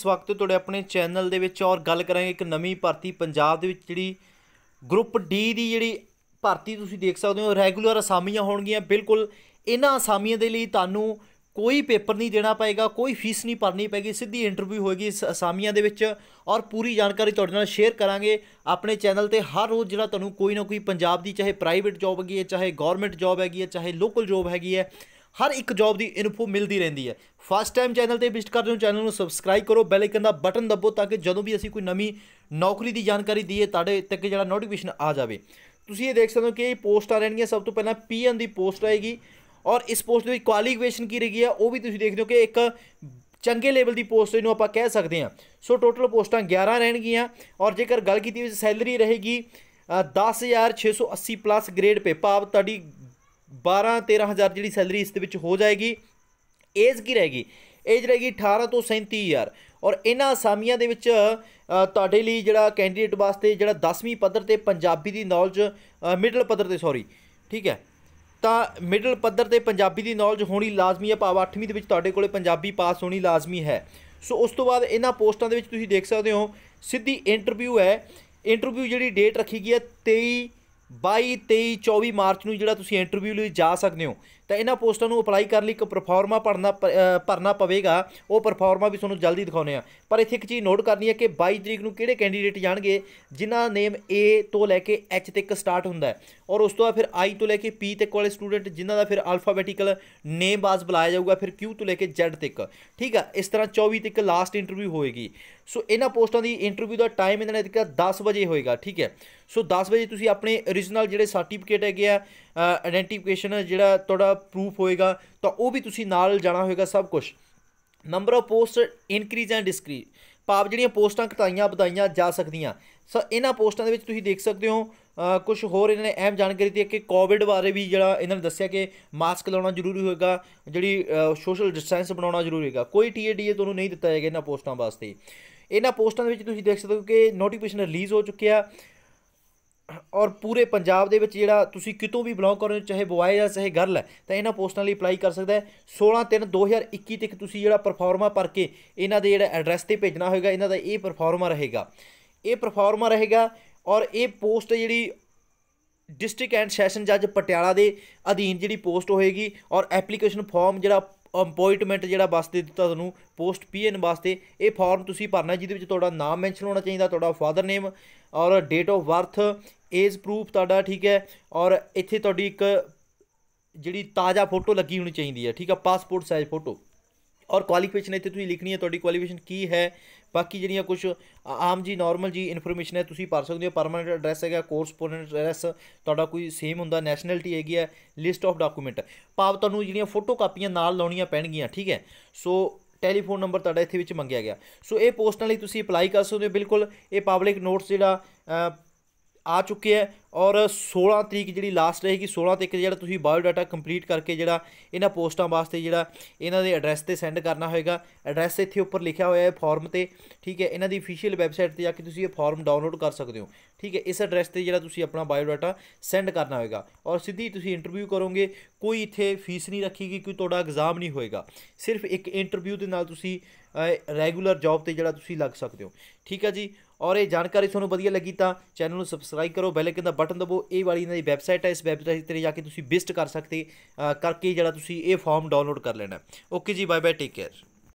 ਇਸ ਵਕਤ ਤੁਹਾਡੇ ਆਪਣੇ ਚੈਨਲ ਦੇ ਵਿੱਚ ਔਰ ਗੱਲ ਕਰਾਂਗੇ ਇੱਕ ਨਵੀਂ ਭਰਤੀ ਪੰਜਾਬ ਦੇ ਵਿੱਚ ਜਿਹੜੀ ਗਰੁੱਪ ਡੀ ਦੀ ਜਿਹੜੀ ਭਰਤੀ ਤੁਸੀਂ ਦੇਖ ਸਕਦੇ ਹੋ ਰੈਗੂਲਰ ਅਸਾਮੀਆਂ ਹੋਣਗੀਆਂ ਬਿਲਕੁਲ ਇਹਨਾਂ ਅਸਾਮੀਆਂ ਦੇ ਲਈ ਤੁਹਾਨੂੰ ਕੋਈ ਪੇਪਰ ਨਹੀਂ ਦੇਣਾ ਪਏਗਾ ਕੋਈ ਫੀਸ ਨਹੀਂ ਭਰਨੀ ਪੈਗੀ ਸਿੱਧੀ ਇੰਟਰਵਿਊ ਹੋਏਗੀ ਇਸ ਅਸਾਮੀਆਂ ਦੇ ਵਿੱਚ ਔਰ ਪੂਰੀ ਜਾਣਕਾਰੀ ਤੁਹਾਡੇ ਨਾਲ ਸ਼ੇਅਰ ਕਰਾਂਗੇ ਆਪਣੇ ਚੈਨਲ ਤੇ ਹਰ ਰੋਜ਼ ਜਿਹੜਾ ਤੁਹਾਨੂੰ ਕੋਈ ਨਾ ਕੋਈ ਪੰਜਾਬ ਦੀ ਚਾਹੇ ਪ੍ਰਾਈਵੇਟ ਜੌਬ ਹੈਗੀ ਹੈ ਚਾਹੇ ਗਵਰਨਮੈਂਟ ਜੌਬ ਹੈਗੀ ਹੈ ਚਾਹੇ ਲੋਕਲ ਜੌਬ ਹੈਗੀ ਹੈ ਹਰ ਇੱਕ ਜੌਬ ਦੀ ਇਨਫੋ ਮਿਲਦੀ ਰਹਿੰਦੀ ਹੈ ਫਸਟ ਟਾਈਮ ਚੈਨਲ ਤੇ ਵਿਜ਼ਿਟ ਕਰਦੇ ਹੋ ਚੈਨਲ ਨੂੰ ਸਬਸਕ੍ਰਾਈਬ ਕਰੋ ਬੈਲ ਆਈਕਨ ਦਾ ਬਟਨ ਦਬੋ ਤਾਂ ਕਿ ਜਦੋਂ ਵੀ ਅਸੀਂ ਕੋਈ ਨਵੀਂ ਨੌਕਰੀ ਦੀ ਜਾਣਕਾਰੀ ਦਈਏ ਤੁਹਾਡੇ ਤੱਕ ਜਿਹੜਾ ਨੋਟੀਫਿਕੇਸ਼ਨ ਆ ਜਾਵੇ ਤੁਸੀਂ ਇਹ ਦੇਖ ਸਕਦੇ ਹੋ ਕਿ ਇਹ ਰਹਿਣੀ ਰਹਿਣਗੀਆਂ ਸਭ ਤੋਂ ਪਹਿਲਾਂ ਪੀਐਨ ਦੀ ਪੋਸਟ ਆਏਗੀ ਔਰ ਇਸ ਪੋਸਟ ਦੇ ਵਿੱਚ ਕੁਆਲੀਫਿਕੇਸ਼ਨ ਕੀ ਰਹੀ ਹੈ ਉਹ ਵੀ ਤੁਸੀਂ ਦੇਖਦੇ ਹੋ ਕਿ ਇੱਕ ਚੰਗੇ ਲੈਵਲ ਦੀ ਪੋਸਟ ਇਹਨੂੰ ਆਪਾਂ ਕਹਿ ਸਕਦੇ ਹਾਂ ਸੋ ਟੋਟਲ ਪੋਸਟਾਂ 11 ਰਹਿਣਗੀਆਂ ਔਰ ਜੇਕਰ ਗੱਲ ਕੀਤੀ ਵਿੱਚ ਸੈਲਰੀ ਰਹੇਗੀ 10680 ਪਲੱਸ ਗ੍ਰੇਡ ਪੇ ਭਾਵ ਤੁਹਾਡੀ 12-13000 ਜਿਹੜੀ ਸੈਲਰੀ ਇਸ ਦੇ ਵਿੱਚ ਹੋ ਜਾਏਗੀ ਏਜ ਕੀ ਰਹੇਗੀ ਏਜ ਰਹੇਗੀ 18 ਤੋਂ 37000 ਔਰ ਇਹਨਾਂ ਅਸਾਮੀਆਂ ਦੇ ਵਿੱਚ ਤੁਹਾਡੇ ਲਈ ਜਿਹੜਾ ਕੈਂਡੀਡੇਟ ਵਾਸਤੇ ਜਿਹੜਾ 10ਵੀਂ ਪੱਧਰ ਤੇ ਪੰਜਾਬੀ ਦੀ ਨੌਲੇਜ ਮਿਡਲ ਪੱਧਰ ਤੇ ਸੌਰੀ ਠੀਕ ਹੈ ਤਾਂ ਮਿਡਲ ਪੱਧਰ ਤੇ ਪੰਜਾਬੀ ਦੀ ਨੌਲੇਜ ਹੋਣੀ ਲਾਜ਼ਮੀ ਹੈ ਭਾਵੇਂ 8ਵੀਂ ਦੇ ਵਿੱਚ ਤੁਹਾਡੇ ਕੋਲੇ ਪੰਜਾਬੀ ਪਾਸ ਹੋਣੀ ਲਾਜ਼ਮੀ ਹੈ ਸੋ ਉਸ ਤੋਂ ਬਾਅਦ ਇਹਨਾਂ ਪੋਸਟਾਂ ਦੇ ਵਿੱਚ ਤੁਸੀਂ ਦੇਖ ਸਕਦੇ ਹੋ ਸਿੱਧੀ ਇੰਟਰਵਿਊ ਹੈ ਇੰਟਰਵਿਊ ਜਿਹੜੀ ਡੇਟ ਰੱਖੀ ਗਈ ਹੈ 23 22 23 24 ਮਾਰਚ ਨੂੰ ਜਿਹੜਾ ਤੁਸੀਂ ਇੰਟਰਵਿਊ ਲਈ ਜਾ ਸਕਦੇ ਹੋ ਤਾਂ ਇਹਨਾਂ ਪੋਸਟਾਂ ਨੂੰ ਅਪਲਾਈ ਕਰਨ ਲਈ ਇੱਕ ਪਰਫਾਰਮਾ ਭਰਨਾ ਭਰਨਾ ਪਵੇਗਾ ਉਹ ਪਰਫਾਰਮਾ ਵੀ ਤੁਹਾਨੂੰ ਜਲਦੀ ਦਿਖਾਉਨੇ ਆ ਪਰ ਇੱਥੇ ਇੱਕ ਚੀਜ਼ ਨੋਟ ਕਰਨੀ ਹੈ ਕਿ 22 ਤਰੀਕ ਨੂੰ ਕਿਹੜੇ ਕੈਂਡੀਡੇਟ ਜਾਣਗੇ ਜਿਨ੍ਹਾਂ ਨੇਮ A ਤੋਂ ਲੈ ਕੇ H ਤੱਕ ਸਟਾਰਟ ਹੁੰਦਾ ਹੈ ਔਰ ਉਸ ਤੋਂ ਬਾਅਦ ਫਿਰ I ਤੋਂ ਲੈ ਕੇ P ਤੱਕ ਵਾਲੇ ਸਟੂਡੈਂਟ ਜਿਨ੍ਹਾਂ ਦਾ ਫਿਰ ਅਲਫਾਬੈਟਿਕਲ ਨੇਮ ਬਾਜ਼ ਬੁਲਾਇਆ ਜਾਊਗਾ ਫਿਰ Q ਤੋਂ ਲੈ ਕੇ Z ਤੱਕ ਠੀਕ ਆ ਇਸ ਤਰ੍ਹਾਂ 24 ਤੱਕ ਲਾਸਟ ਇੰਟਰਵਿਊ ਹੋਏਗੀ ਸੋ ਇਹਨਾਂ ਪੋਸਟਾਂ ਦੀ ਇੰਟਰਵਿਊ ਦਾ ਟਾਈਮ ਇਹਨਾਂ ਨੇ 10 ਵਜੇ ਹੋਏਗਾ ਠੀਕ ਹੈ ਸੋ 10 ਵਜੇ ਤੁਸੀਂ ਆਪਣੇ origignal ਜਿਹੜੇ ਸਰਟੀਫਿਕੇਟ ਹੈਗੇ ਆ ਆਇਡੈਂਟੀਫਿਕੇਸ਼ਨ ਜਿਹੜਾ ਤੁਹਾਡਾ ਪ੍ਰੂਫ ਹੋਏਗਾ ਤਾਂ ਉਹ ਵੀ ਤੁਸੀਂ ਨਾਲ ਜਾਣਾ ਹੋਏਗਾ ਸਭ ਕੁਝ number of post increase and ਡਿਸਕਰੀ ਪਾਪ ਜਿਹੜੀਆਂ ਪੋਸਟਾਂ ਘਟਾਈਆਂ ਵਧਾਈਆਂ ਜਾ ਸਕਦੀਆਂ ਸੋ ਇਹਨਾਂ ਪੋਸਟਾਂ ਦੇ ਵਿੱਚ ਤੁਸੀਂ ਦੇਖ ਸਕਦੇ ਹੋ ਕੁਝ ਹੋਰ ਇਹਨਾਂ ਨੇ ਅਹਿਮ ਜਾਣਕਾਰੀ ਦਿੱਤੀ ਕਿ ਕੋਵਿਡ ਬਾਰੇ ਵੀ ਜਿਹੜਾ ਇਹਨਾਂ ਨੇ ਦੱਸਿਆ ਕਿ ਮਾਸਕ ਲਾਉਣਾ ਜ਼ਰੂਰੀ ਹੋਏਗਾ ਜਿਹੜੀ ਸੋਸ਼ਲ ਡਿਸਟੈਂਸ ਬਣਾਉਣਾ ਜ਼ਰੂਰੀ ਹੋਏਗਾ ਕੋਈ ਟੀਏਡੀਏ ਤੁਹਾਨੂੰ ਨਹੀਂ ਦਿੱਤਾ ਜਾਏਗਾ ਇਹਨਾਂ ਪੋਸਟਾਂ ਵਾਸਤੇ ਇਹਨਾਂ ਪੋਸਟਾਂ ਦੇ ਵਿੱਚ ਤੁਸੀਂ ਦੇਖ ਸਕਦੇ ਹੋ ਕਿ ਨੋਟੀਫਿਕੇਸ਼ਨ ਰਿਲੀਜ਼ ਹੋ ਚੁੱਕਿਆ ਔਰ ਪੂਰੇ ਪੰਜਾਬ ਦੇ ਵਿੱਚ ਜਿਹੜਾ ਤੁਸੀਂ ਕਿਤੋਂ ਵੀ ਬਿਲੋਂਗ ਕਰੋ ਚਾਹੇ ਬੁਆਏ ਜਾਂ ਚਾਹੇ ਗਰਲ ਹੈ ਤਾਂ ਇਹਨਾਂ ਪੋਸਟਾਂ ਲਈ ਅਪਲਾਈ ਕਰ ਸਕਦਾ ਹੈ 16 3 2021 ਤੱਕ ਤੁਸੀਂ ਜਿਹੜਾ ਪਰਫਾਰਮਾ ਭਰ ਕੇ ਇਹਨਾਂ ਦੇ ਜਿਹੜਾ ਐਡਰੈਸ ਤੇ ਭੇਜਣਾ ਹੋਏਗਾ ਇਹਨਾਂ ਦਾ ਇਹ ਪਰਫਾਰਮਾ ਰਹੇਗਾ ਇਹ ਪਰਫਾਰਮਾ ਰਹੇਗਾ ਔਰ ਇਹ ਪੋਸਟ ਜਿਹੜੀ ਡਿਸਟ੍ਰਿਕਟ ਐਂਡ ਸੈਸ਼ਨ ਜੱਜ ਪਟਿਆਲਾ ਦੇ ਅਧੀਨ ਜਿਹੜੀ ਪੋਸਟ ਹੋਏਗੀ ਔਰ ਐਪਲੀਕੇਸ਼ਨ ਫਾਰਮ ਜਿਹੜਾ ਅਪਾਇੰਟਮੈਂਟ ਜਿਹੜਾ ਬਸ ਦੇ ਦਿੱਤਾ ਤੁਹਾਨੂੰ ਪੋਸਟ ਪੀਐਨ ਵਾਸਤੇ ਇਹ ਫਾਰਮ ਤੁਸੀਂ ਭਰਨਾ ਜਿਹਦੇ ਵਿੱਚ ਤੁਹਾਡਾ ਨਾਮ ਮੈਂਸ਼ਨ ਹੋਣਾ ਚਾਹੀਦਾ ਤੁਹਾਡਾ ਫਾਦਰ ਨੇਮ ਔਰ date of birth age proof ਤੁਹਾਡਾ ਠੀਕ ਹੈ ਔਰ ਇੱਥੇ ਤੁਹਾਡੀ ਇੱਕ ਜਿਹੜੀ ਤਾਜ਼ਾ ਫੋਟੋ ਲੱਗੀ ਹੋਣੀ ਚਾਹੀਦੀ ਹੈ ਠੀਕ ਹੈ ਪਾਸਪੋਰਟ ਸਾਈਜ਼ ਫੋਟੋ ਔਰ ਕੁਆਲੀਫਿਕੇਸ਼ਨ ਇੱਥੇ ਤੁਸੀਂ ਲਿਖਣੀ ਹੈ ਤੁਹਾਡੀ ਕੁਆਲੀਫਿਕੇਸ਼ਨ ਕੀ ਹੈ ਬਾਕੀ ਜਿਹੜੀਆਂ ਕੁਝ ਆਮ ਜੀ ਨਾਰਮਲ ਜੀ ਇਨਫੋਰਮੇਸ਼ਨ ਹੈ ਤੁਸੀਂ ਭਰ ਸਕਦੇ ਹੋ ਪਰਮਨੈਂਟ ਐਡਰੈਸ ਹੈਗਾ ਕੋਰਸਪੋਨੈਂਟ ਐਡਰੈਸ ਤੁਹਾਡਾ ਕੋਈ ਸੇਮ ਹੁੰਦਾ ਨੈਸ਼ਨੈਲਿਟੀ ਹੈਗੀ ਹੈ ਲਿਸਟ ਆਫ ਡਾਕੂਮੈਂਟ ਭਾਵ ਤੁਹਾਨੂੰ ਜਿਹੜੀਆਂ ਫੋਟੋ ਕਾਪੀਆਂ ਨਾਲ ਲਾਉਣੀਆਂ ਪੈਣਗੀਆਂ ਠੀਕ ਹੈ ਸੋ ਟੈਲੀਫੋਨ ਨੰਬਰ ਤੁਹਾਡਾ ਇੱਥੇ ਵਿੱਚ ਮੰਗਿਆ ਗਿਆ ਸੋ ਇਹ ਪੋਸਟਾਂ ਲਈ ਤੁਸੀਂ ਅਪਲਾਈ ਕਰ ਸਕਦੇ ਹੋ ਬਿਲਕੁਲ ਇਹ ਪਬਲਿਕ ਨੋਟਸ ਜਿਹੜਾ ਆ ਚੁੱਕੇ ਹੈ ਔਰ 16 ਤਰੀਕ ਜਿਹੜੀ ਲਾਸਟ ਰਹੇਗੀ 16 ਤੱਕ ਜਿਹੜਾ ਤੁਸੀਂ ਬਾਇਓ ਡਾਟਾ ਕੰਪਲੀਟ ਕਰਕੇ ਜਿਹੜਾ ਇਹਨਾਂ ਪੋਸਟਾਂ ਵਾਸਤੇ ਜਿਹੜਾ ਇਹਨਾਂ ਦੇ ਐਡਰੈਸ ਤੇ ਸੈਂਡ ਕਰਨਾ ਹੋਏਗਾ ਐਡਰੈਸ ਇੱਥੇ ਉੱਪਰ ਲਿਖਿਆ ਹੋਇਆ ਹੈ ਫਾਰਮ ਤੇ ਠੀਕ ਹੈ ਇਹਨਾਂ ਦੀ ਅਫੀਸ਼ੀਅਲ ਵੈਬਸਾਈਟ ਤੇ ਜਾ ਕੇ ਤੁਸੀਂ ਇਹ ਫਾਰਮ ਡਾਊਨਲੋਡ ਕਰ ਸਕਦੇ ਹੋ ਠੀਕ ਹੈ ਇਸ ਐਡਰੈਸ ਤੇ ਜਿਹੜਾ ਤੁਸੀਂ ਆਪਣਾ ਬਾਇਓ ਡਾਟਾ ਸੈਂਡ ਕਰਨਾ ਹੋਏਗਾ ਔਰ ਸਿੱਧੀ ਤੁਸੀਂ ਇੰਟਰਵਿਊ ਕਰੋਗੇ ਕੋਈ ਇੱਥੇ ਫੀਸ ਨਹੀਂ ਰੱਖੀਗੀ ਕੋਈ ਤੁਹਾਡਾ ਐਗਜ਼ਾਮ ਨਹੀਂ ਹੋਏਗਾ ਸਿਰਫ ਇੱਕ ਇੰਟਰਵਿਊ ਦੇ ਨਾਲ ਤੁਸੀਂ ਰੈਗੂਲਰ ਜੌਬ ਤੇ ਜਿਹੜਾ ਤੁਸੀਂ ਲੱਗ ਸਕਦੇ ਹੋ ਠੀਕ ਹੈ ਜੀ ਔਰ ਇਹ ਜਾਣਕਾਰੀ ਤੁਹਾਨੂੰ ਵਧੀਆ ਲੱਗੀ ਤਾਂ ਚੈਨਲ ਨੂੰ ਸਬਸਕ੍ਰਾਈਬ ਕਰੋ ਬੈਲ ਆਈਕਨ ਦਾ ਬਟਨ ਦਬੋ ਇਹ ਵਾਲੀ ਇਹਨਾਂ ਦੀ ਵੈਬਸਾਈਟ ਹੈ ਇਸ ਵੈਬਸਾਈਟ ਤੇ ਜਾ ਕੇ ਤੁਸੀਂ ਵਿਜ਼ਿਟ ਕਰ ਸਕਦੇ ਕਰਕੇ ਜਿਹੜਾ ਤੁਸੀਂ ਇਹ ਫਾਰਮ ਡਾਊਨਲੋਡ ਕਰ ਲੈਣਾ ਓਕੇ ਜੀ ਬਾਏ ਬਾਏ ਟੇਕ ਕੇਅਰ